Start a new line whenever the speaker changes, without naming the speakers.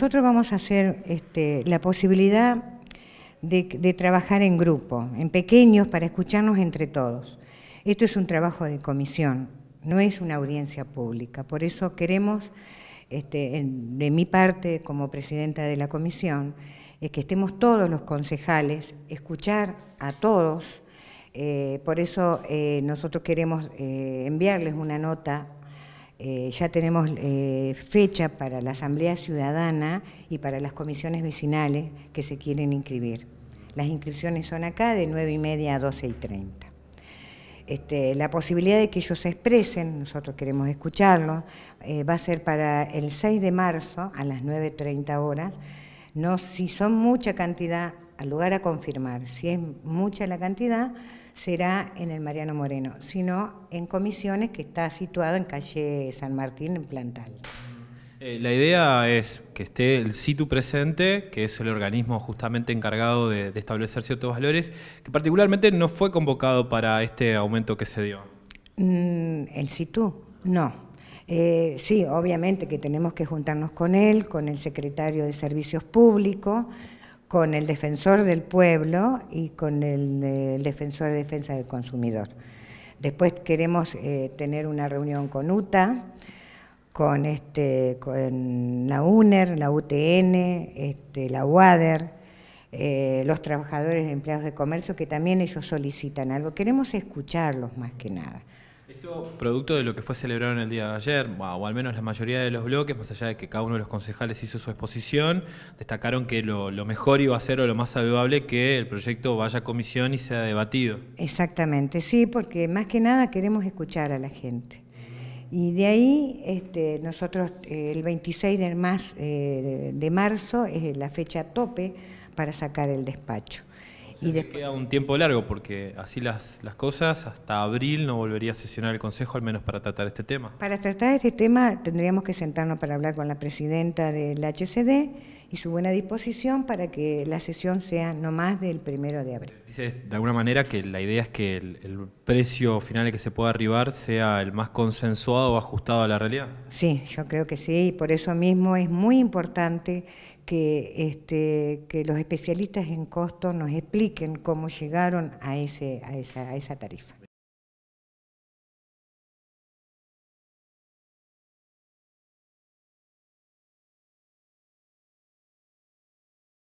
Nosotros vamos a hacer este, la posibilidad de, trabajar en grupo, en pequeños, para escucharnos entre todos. Esto es un trabajo de comisión, no es una audiencia pública. Por eso queremos, este, de mi parte como presidenta de la comisión, que estemos todos los concejales, escuchar a todos. Eh, por eso eh, nosotros queremos eh, enviarles una nota eh, ya tenemos eh, fecha para la Asamblea Ciudadana y para las comisiones vecinales que se quieren inscribir. Las inscripciones son acá de 9 y media a 12 y 30. Este, la posibilidad de que ellos se expresen, nosotros queremos escucharlos, eh, va a ser para el 6 de marzo a las 9.30 horas. No, si son mucha cantidad, al lugar a confirmar, si es mucha la cantidad, será en el Mariano Moreno, sino en comisiones que está situado en calle San Martín, en Plantal.
Eh, la idea es que esté el situ presente, que es el organismo justamente encargado de, establecer ciertos valores, que particularmente no fue convocado para este aumento que se dio.
Mm, ¿El situ? No. Eh, sí, obviamente que tenemos que juntarnos con él, con el secretario de Servicios Públicos con el defensor del pueblo y con el, eh, defensor de defensa del consumidor. Después queremos eh, tener una reunión con UTA, con, este, con la UNER, la UTN, este, la UADER, eh, los trabajadores empleados de comercio, que también ellos solicitan algo. Queremos escucharlos más que nada.
Esto, producto de lo que fue celebrado en el día de ayer, o al menos la mayoría de los bloques, más allá de que cada uno de los concejales hizo su exposición, destacaron que lo, mejor iba a ser o lo más saludable que el proyecto vaya a comisión y sea debatido.
Exactamente, sí, porque más que nada queremos escuchar a la gente. Y de ahí este, nosotros eh, el 26 más, eh, de marzo es la fecha tope para sacar el despacho y Queda un
tiempo largo porque así las, las cosas, hasta abril no volvería a sesionar el Consejo, al menos para tratar este tema.
Para tratar este tema tendríamos que sentarnos para hablar con la presidenta del HCD y su buena disposición para que la sesión sea no más del primero de abril.
Dice de alguna manera que la idea es que el, precio final que se pueda arribar sea el más consensuado o ajustado a la realidad.
Sí, yo creo que sí, y por eso mismo es muy importante que, este, que los especialistas en costo nos expliquen cómo llegaron a, a esa tarifa.